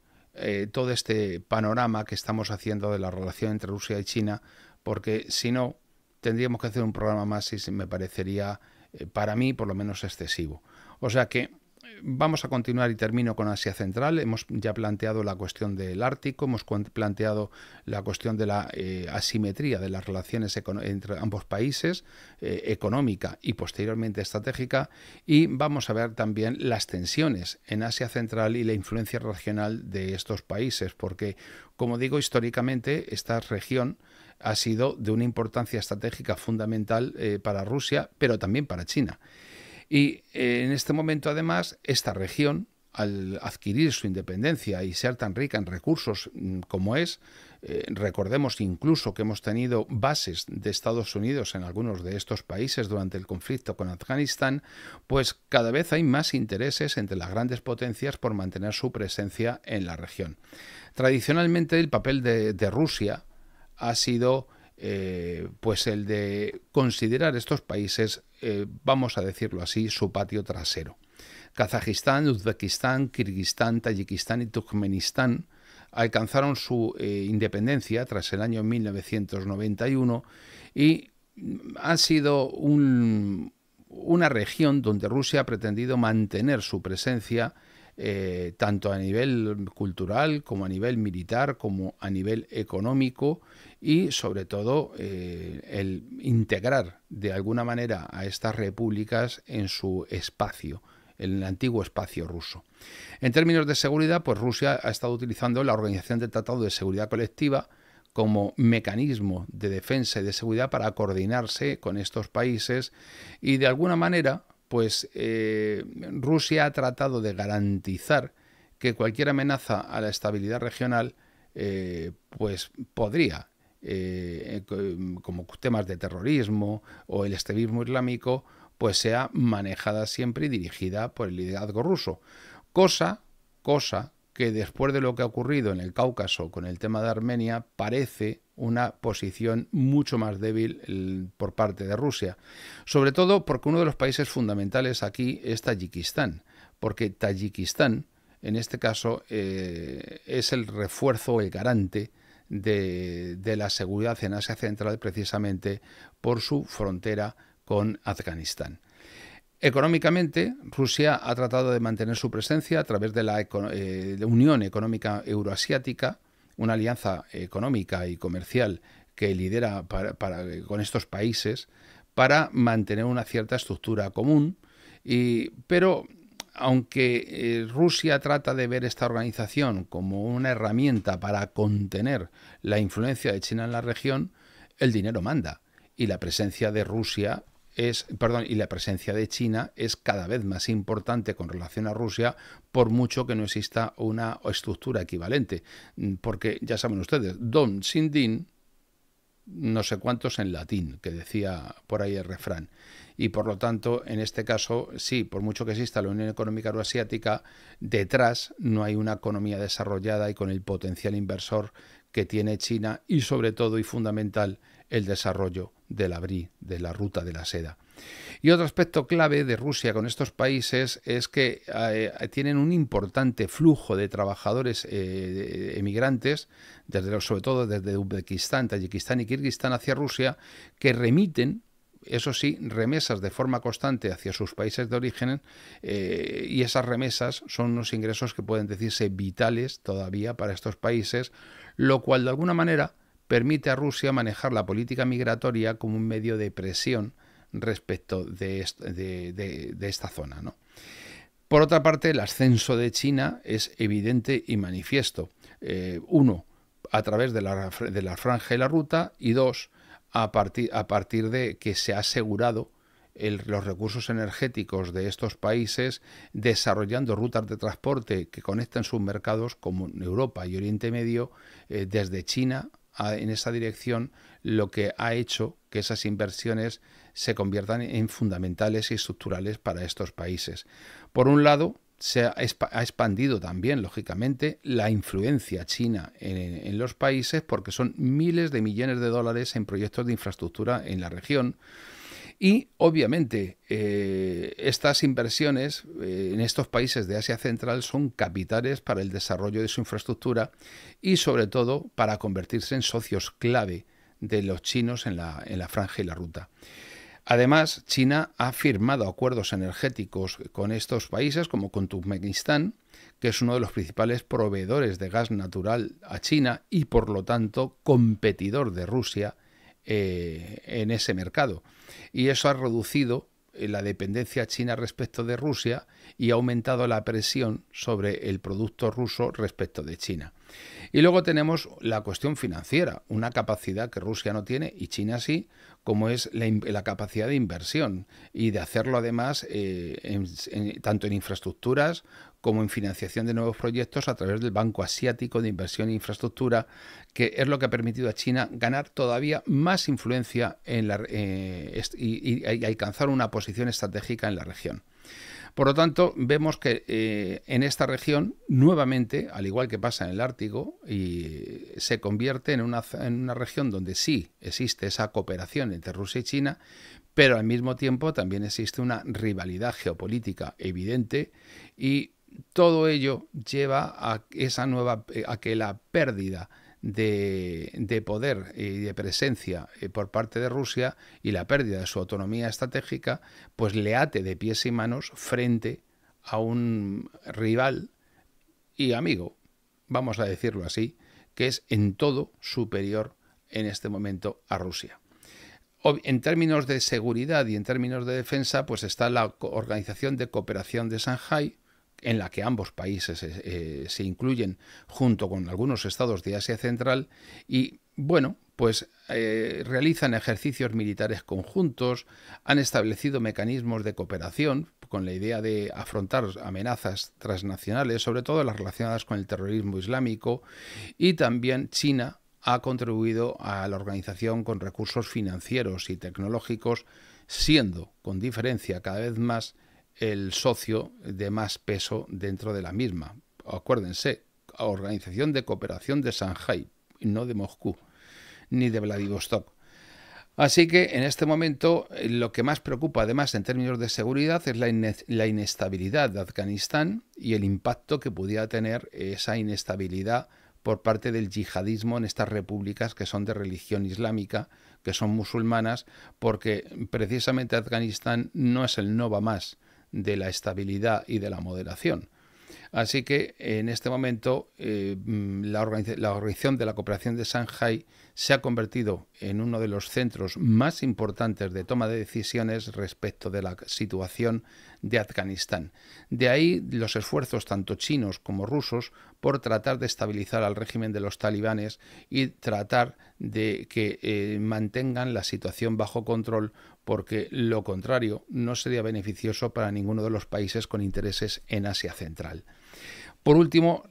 Speaker 1: todo este panorama que estamos haciendo de la relación entre Rusia y China, porque si no, tendríamos que hacer un programa más y me parecería, para mí, por lo menos excesivo. O sea que vamos a continuar y termino con Asia Central. Hemos ya planteado la cuestión del Ártico, hemos planteado la cuestión de la eh, asimetría de las relaciones entre ambos países, eh, económica y posteriormente estratégica, y vamos a ver también las tensiones en Asia Central y la influencia regional de estos países, porque, como digo, históricamente esta región ha sido de una importancia estratégica fundamental eh, para Rusia, pero también para China. Y eh, en este momento, además, esta región, al adquirir su independencia y ser tan rica en recursos mm, como es, eh, recordemos incluso que hemos tenido bases de Estados Unidos en algunos de estos países durante el conflicto con Afganistán, pues cada vez hay más intereses entre las grandes potencias por mantener su presencia en la región. Tradicionalmente el papel de Rusia ha sido eh, pues el de considerar estos países, eh, vamos a decirlo así, su patio trasero. Kazajistán, Uzbekistán, Kirguistán, Tayikistán y Turkmenistán alcanzaron su eh, independencia tras el año 1991 y ha sido una región donde Rusia ha pretendido mantener su presencia eh, tanto a nivel cultural como a nivel militar, como a nivel económico y sobre todo eh, el integrar de alguna manera a estas repúblicas en su espacio en el antiguo espacio ruso. En términos de seguridad, pues Rusia ha estado utilizando la Organización del Tratado de Seguridad Colectiva, como mecanismo de defensa y de seguridad para coordinarse con estos países y de alguna manera pues eh, Rusia ha tratado de garantizar que cualquier amenaza a la estabilidad regional eh, pues podría, eh, mm, como temas de terrorismo o el extremismo islámico, pues sea manejada siempre y dirigida por el liderazgo ruso. Cosa, cosa que después de lo que ha ocurrido en el Cáucaso con el tema de Armenia, parece una posición mucho más débil por parte de Rusia. Sobre todo porque uno de los países fundamentales aquí es Tayikistán, porque Tayikistán, en este caso, eh, es el refuerzo, el garante de la seguridad en Asia Central, precisamente por su frontera con Afganistán. Económicamente, Rusia ha tratado de mantener su presencia a través de la eh, Unión Económica Euroasiática, una alianza económica y comercial que lidera con estos países para mantener una cierta estructura común. Y, pero aunque eh, Rusia trata de ver esta organización como una herramienta para contener la influencia de China en la región, el dinero manda y la presencia de Rusia es, perdón, y la presencia de China es cada vez más importante con relación a Rusia, por mucho que no exista una estructura equivalente. Mm, porque ya saben ustedes, Don Sin Din, no sé cuántos en latín, que decía por ahí el refrán. Y por lo tanto, en este caso, sí, por mucho que exista la Unión Económica Euroasiática, detrás no hay una economía desarrollada y con el potencial inversor que tiene China y sobre todo y fundamental el desarrollo del ABRI de la ruta de la seda. Y otro aspecto clave de Rusia con estos países es que eh, tienen un importante flujo de trabajadores eh, emigrantes, desde, sobre todo desde Uzbekistán, Tayikistán y Kirguistán hacia Rusia, que remiten eso sí, remesas de forma constante hacia sus países de origen eh, y esas remesas son unos ingresos que pueden decirse vitales todavía para estos países, lo cual de alguna manera permite a Rusia manejar la política migratoria como un medio de presión respecto de, esta zona. ¿no? Por otra parte, el ascenso de China es evidente y manifiesto. Eh, uno, a través de la, franja y la ruta, y dos, a partir, de que se ha asegurado los recursos energéticos de estos países desarrollando rutas de transporte que conectan sus mercados como Europa y Oriente Medio eh, desde China en esa dirección lo que ha hecho que esas inversiones se conviertan en fundamentales y estructurales para estos países. Por un lado, se ha, expandido también, lógicamente, la influencia china en, los países porque son miles de millones de dólares en proyectos de infraestructura en la región y obviamente eh, estas inversiones eh, en estos países de Asia Central son capitales para el desarrollo de su infraestructura y sobre todo para convertirse en socios clave de los chinos en la, franja y la ruta. Además, China ha firmado acuerdos energéticos con estos países, como con Turkmenistán, que es uno de los principales proveedores de gas natural a China y, por lo tanto, competidor de Rusia eh, en ese mercado y eso ha reducido eh, la dependencia china respecto de Rusia y ha aumentado la presión sobre el producto ruso respecto de China. Y luego tenemos la cuestión financiera, una capacidad que Rusia no tiene y China sí, como es la, capacidad de inversión y de hacerlo además eh, tanto en infraestructuras como en financiación de nuevos proyectos a través del Banco Asiático de Inversión e Infraestructura, que es lo que ha permitido a China ganar todavía más influencia eh, y, alcanzar una posición estratégica en la región. Por lo tanto, vemos que eh, en esta región, nuevamente, al igual que pasa en el Ártico, y se convierte en una, en una, región donde sí existe esa cooperación entre Rusia y China, pero al mismo tiempo también existe una rivalidad geopolítica evidente y todo ello lleva a esa nueva eh, que la pérdida de, poder eh, y de presencia eh, por parte de Rusia y la pérdida de su autonomía estratégica, pues le ate de pies y manos frente a un rival y amigo, vamos a decirlo así, que es en todo superior en este momento a Rusia. En términos de seguridad y en términos de defensa, pues está la Organización de Cooperación de Shanghai en la que ambos países eh, eh, se incluyen junto con algunos estados de Asia Central y, bueno, pues eh, realizan ejercicios militares conjuntos, han establecido mecanismos de cooperación con la idea de afrontar amenazas transnacionales, sobre todo las relacionadas con el terrorismo islámico, y también China ha contribuido a la organización con recursos financieros y tecnológicos, siendo, con diferencia, cada vez más el socio de más peso dentro de la misma. Acuérdense, Organización de Cooperación de shanghai no de Moscú, ni de Vladivostok. Así que en este momento lo que más preocupa además en términos de seguridad es la, inestabilidad de Afganistán y el impacto que pudiera tener esa inestabilidad por parte del yihadismo en estas repúblicas que son de religión islámica, que son musulmanas, porque precisamente Afganistán no es el no va más, de la estabilidad y de la moderación. Así que en este momento eh, mm, la, Organización de la Cooperación de shanghai se ha convertido en uno de los centros más importantes de toma de decisiones respecto de la situación de Afganistán. De ahí los esfuerzos tanto chinos como rusos por tratar de estabilizar al régimen de los talibanes y tratar de que eh, mantengan la situación bajo control porque lo contrario no sería beneficioso para ninguno de los países con intereses en Asia Central. Por último,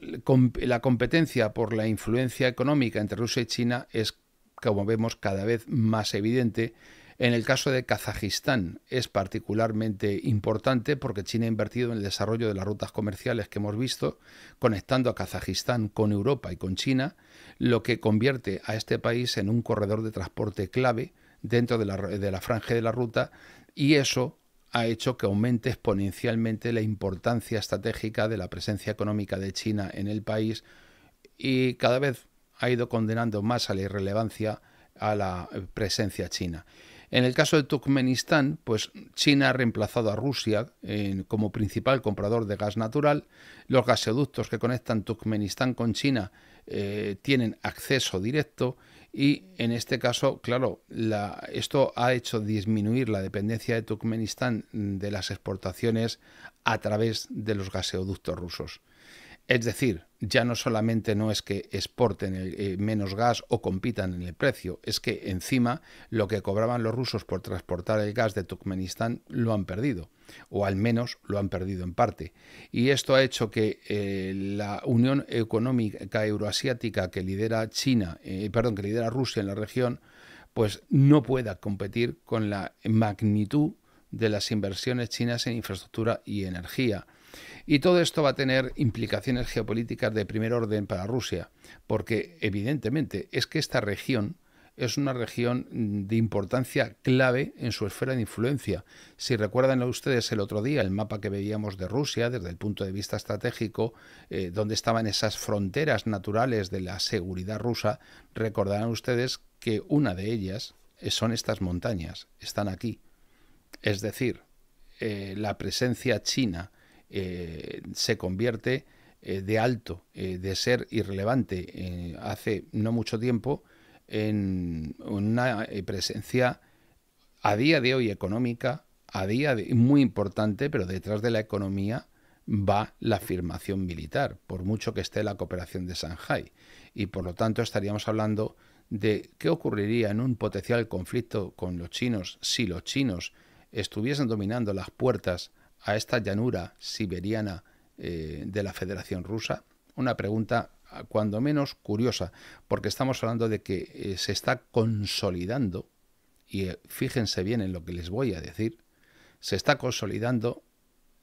Speaker 1: la competencia por la influencia económica entre Rusia y China es, como vemos, cada vez más evidente. En el caso de Kazajistán es particularmente importante porque China ha invertido en el desarrollo de las rutas comerciales que hemos visto, conectando a Kazajistán con Europa y con China, lo que convierte a este país en un corredor de transporte clave dentro de la, franja de la ruta y eso ha hecho que aumente exponencialmente la importancia estratégica de la presencia económica de China en el país y cada vez ha ido condenando más a la irrelevancia a la eh, presencia china. En el caso de Turkmenistán, pues China ha reemplazado a Rusia como principal comprador de gas natural. Los gasoductos que conectan Turkmenistán con China eh, tienen acceso directo y en este caso, claro, esto ha hecho disminuir la dependencia de Turkmenistán de las exportaciones a través de los gaseoductos rusos. Es decir, ya no solamente no es que exporten eh, menos gas o compitan en el precio, es que encima lo que cobraban los rusos por transportar el gas de Turkmenistán lo han perdido o al menos lo han perdido en parte. Y esto ha hecho que eh, la Unión Económica Euroasiática que lidera China, eh, perdón, que lidera Rusia en la región, pues no pueda competir con la magnitud de las inversiones chinas en infraestructura y energía. Y todo esto va a tener implicaciones geopolíticas de primer orden para Rusia, porque evidentemente es que esta región es una región de importancia clave en su esfera de influencia. Si recuerdan ustedes el otro día el mapa que veíamos de Rusia desde el punto de vista estratégico, eh, donde estaban esas fronteras naturales de la seguridad rusa, recordarán ustedes que una de ellas eh, son estas montañas, están aquí. Es decir, eh, la presencia china se convierte de alto, de ser irrelevante hace no mucho tiempo, en una eh, presencia a día de hoy económica, a día de muy importante, pero detrás de la economía va la afirmación militar, por mucho que esté la cooperación de Shanghai Y por lo tanto estaríamos hablando de qué ocurriría en un potencial conflicto con los chinos si los chinos estuviesen dominando las puertas a esta llanura siberiana eh, de la Federación Rusa. Una pregunta cuando menos curiosa, porque estamos hablando de que eh, se está consolidando, y eh, fíjense bien en lo que les voy a decir, se está consolidando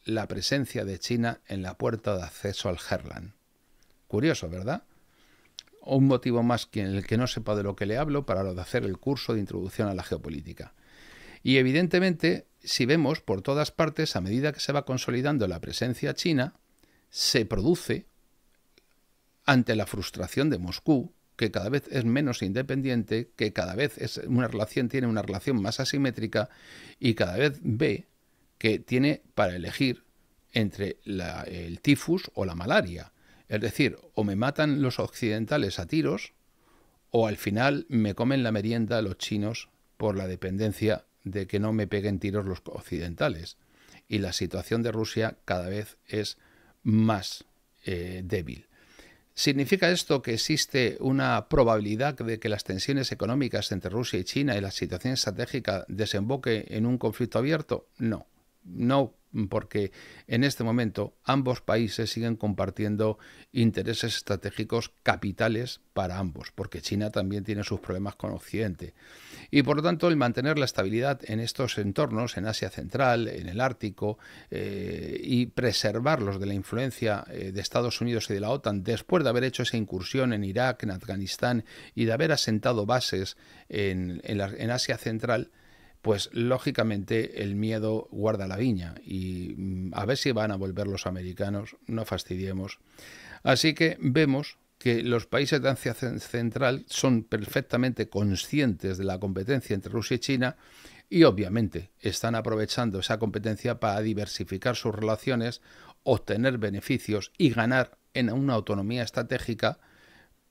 Speaker 1: la presencia de China en la puerta de acceso al Herland. Curioso, ¿verdad? Un motivo más que en el que no sepa de lo que le hablo para lo de hacer el curso de introducción a la geopolítica. Y evidentemente, si vemos por todas partes, a medida que se va consolidando la presencia china, se produce ante la frustración de Moscú, que cada vez es menos independiente, que cada vez es una relación, tiene una relación más asimétrica y cada vez ve que tiene para elegir entre el tifus o la malaria. Es decir, o me matan los occidentales a tiros, o al final me comen la merienda los chinos por la dependencia de que no me peguen tiros los occidentales. Y la situación de Rusia cada vez es más eh, débil. ¿Significa esto que existe una probabilidad de que las tensiones económicas entre Rusia y China y la situación estratégica desemboque en un conflicto abierto? No, no porque en este momento ambos países siguen compartiendo intereses estratégicos capitales para ambos, porque China también tiene sus problemas con Occidente. Y por lo tanto, el mantener la estabilidad en estos entornos, en Asia Central, en el Ártico, eh, y preservarlos de la influencia eh, de Estados Unidos y de la OTAN, después de haber hecho esa incursión en Irak, en Afganistán y de haber asentado bases en Asia Central, pues lógicamente el miedo guarda la viña y mm, a ver si van a volver los americanos, no fastidiemos. Así que vemos que los países de Asia Central son perfectamente conscientes de la competencia entre Rusia y China y obviamente están aprovechando esa competencia para diversificar sus relaciones, obtener beneficios y ganar en una autonomía estratégica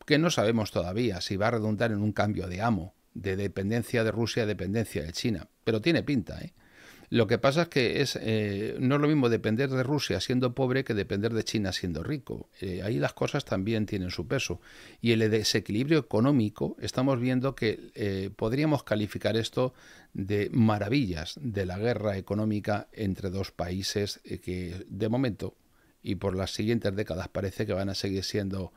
Speaker 1: que no sabemos todavía si va a redundar en un cambio de amo de dependencia de Rusia dependencia de China. Pero tiene pinta, ¿eh? Lo que pasa es que es, eh, no es lo mismo depender de Rusia siendo pobre que depender de China siendo rico. Eh, ahí las cosas también tienen su peso. Y el desequilibrio económico, estamos viendo que eh, podríamos calificar esto de maravillas de la guerra económica entre dos países que de momento y por las siguientes décadas parece que van a seguir siendo,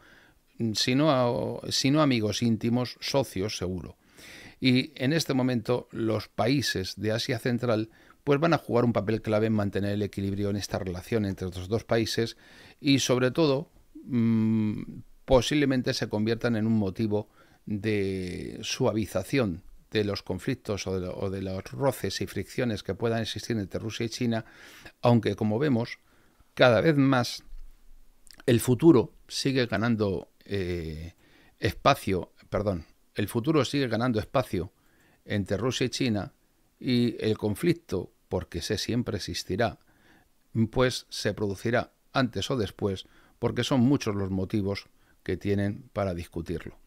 Speaker 1: mm, sino sino si no amigos íntimos, socios seguro. Y en este momento los países de Asia Central pues van a jugar un papel clave en mantener el equilibrio en esta relación entre los dos países y sobre todo mm, posiblemente se conviertan en un motivo de suavización de los conflictos o de, los roces y fricciones que puedan existir entre Rusia y China, aunque como vemos, cada vez más el futuro sigue ganando eh, espacio, perdón, el futuro sigue ganando espacio entre Rusia y China y el conflicto, porque sé siempre existirá, pues se producirá antes o después, porque son muchos los motivos que tienen para discutirlo.